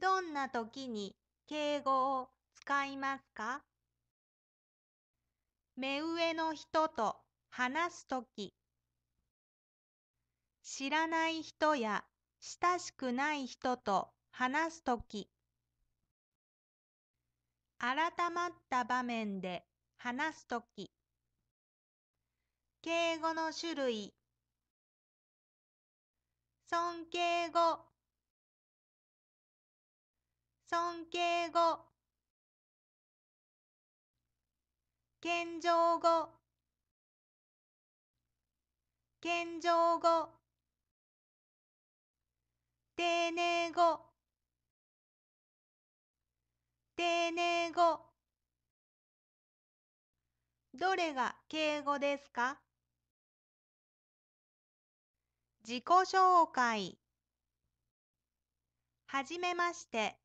どんな時に敬語を使いますか目上の人と話す時知らない人や親しくない人と話す時改まった場面で話す時敬語の種類尊敬語尊敬語謙譲語謙譲語丁寧語丁寧語どれが敬語ですか自己紹介はじめまして。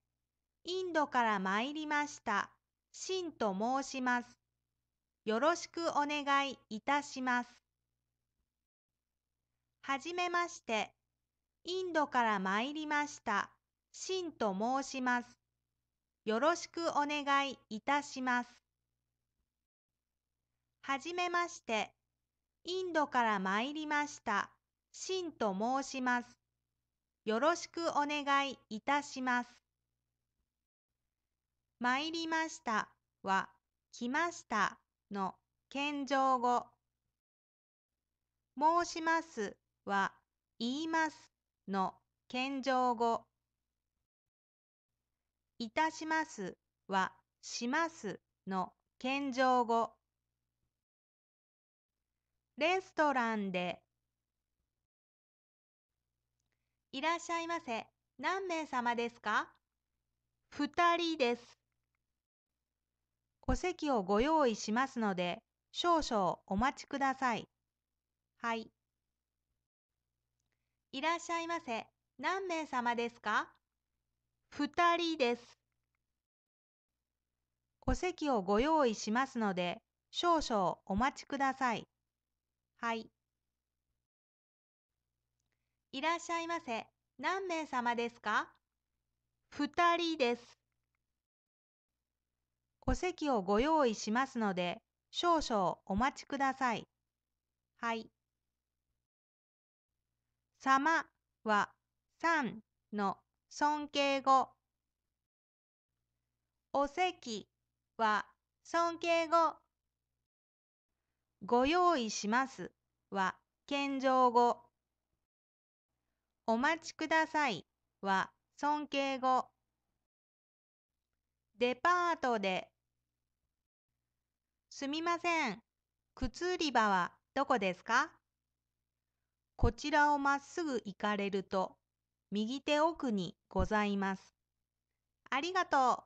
インドから参りました。シンと申します。よろしくお願いいたします。はじめまして。インドから参りました。シンと申します。よろしくお願いいたします。はじめまして。インドから参りました。シンと申します。よろしくお願いいたします。参りましたは、来ましたの謙譲語。申しますは、言いますの謙譲語。いたしますは、しますの謙譲語。レストランで。いらっしゃいませ。何名様ですか二人です。お席をご用意しますので、少々お待ちください。はい。いらっしゃいませ。何名様ですか二人です。お席をご用意しますので、少々お待ちください。はい。いらっしゃいませ。何名様ですか二人です。戸籍をご用意しますので、少々お待ちください。はい。様はさんの尊敬語。お席は尊敬語。ご用意しますは謙譲語。お待ちくださいは尊敬語。デパートですみません。靴売り場はどこですかこちらをまっすぐ行かれると、右手奥にございます。ありがとう。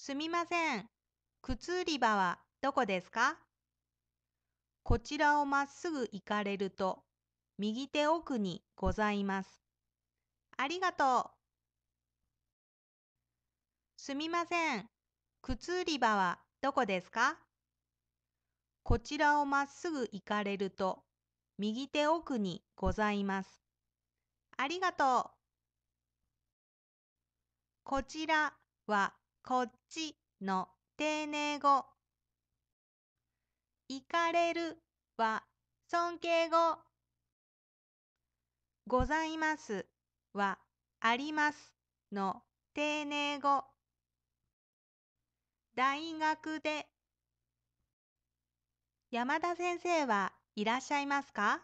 すみません。靴売り場はどこですかこちらをまっすぐ行かれると、右手奥にございます。ありがとう。すみません。靴売り場はどこですかこちらをまっすぐ行かれると、右手奥にございます。ありがとう。こちらはこっちの丁寧語。行かれるは尊敬語。ございますはありますの丁寧語。大学で山田先生はいらっしゃいますか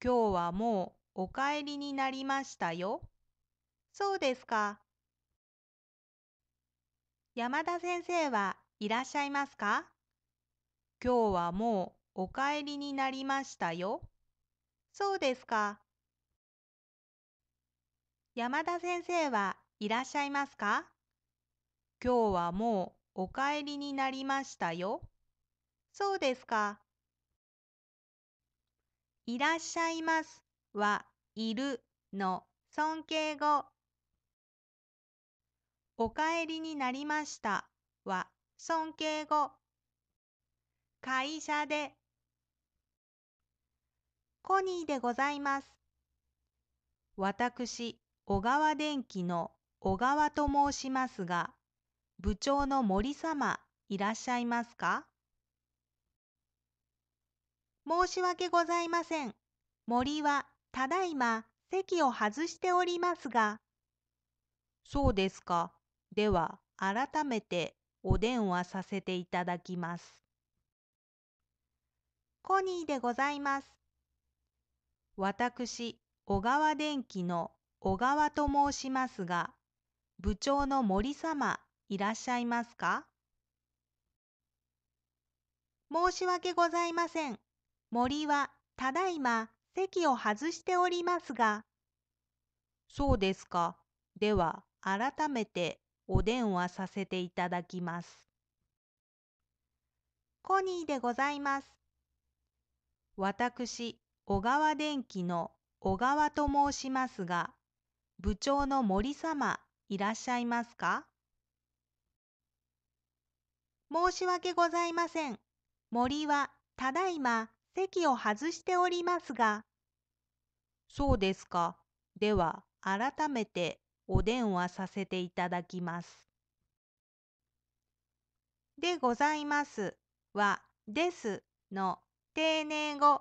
今日はもうお帰りになりましたよ。そうですか。山田先生はいらっしゃいますか今日はもうお帰りになりましたよ。そうですか。山田先生はいらっしゃいますか今日はもうお帰りになりましたよ。そうですか。いらっしゃいますはいるの尊敬語。お帰りになりましたは尊敬語。会社で。コニーでございます。私、小川電機の小川と申しますが、部長の森様、いらっしゃいますか申し訳ございません。森はただいま席を外しておりますが。そうですか。では、改めてお電話させていただきます。コニーでございます。私、小川電機の小川と申しますが、部長の森様いらっしゃいますか申し訳ございません。森はただいま席を外しておりますが。そうですか。では改めてお電話させていただきます。コニーでございます。私、小川電機の小川と申しますが、部長の森様いらっしゃいますか申し訳ございません。森はただいま席を外しておりますが。そうですか。では改めてお電話させていただきます。でございますはですの丁寧語。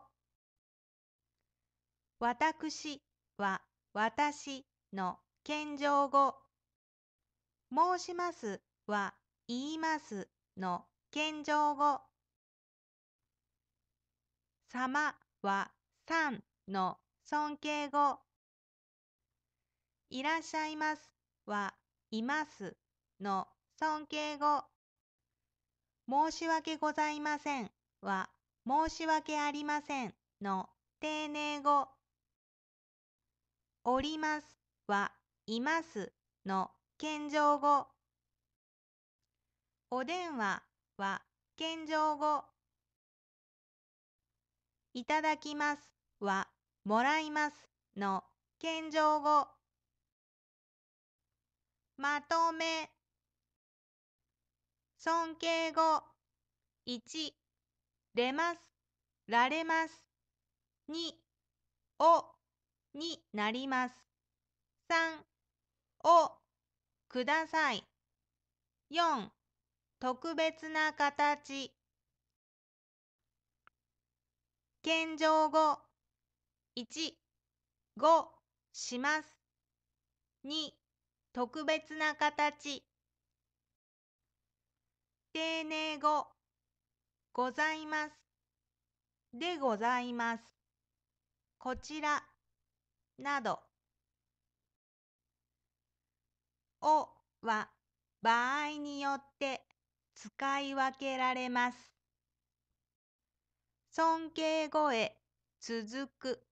私は私の謙譲語。申しますは言いますの謙譲語様はさんの尊敬語いらっしゃいますはいますの尊敬語申し訳ございませんは申し訳ありませんの丁寧語おりますはいますの謙譲語お電話は謙譲語。いただきますはもらいますの謙譲語。まとめ尊敬語1れますられます2おになります3おください4特別な形健常語1後します2特別な形丁寧語ございますでございますこちらなどおは場合によって使い分けられます。尊敬語へ続く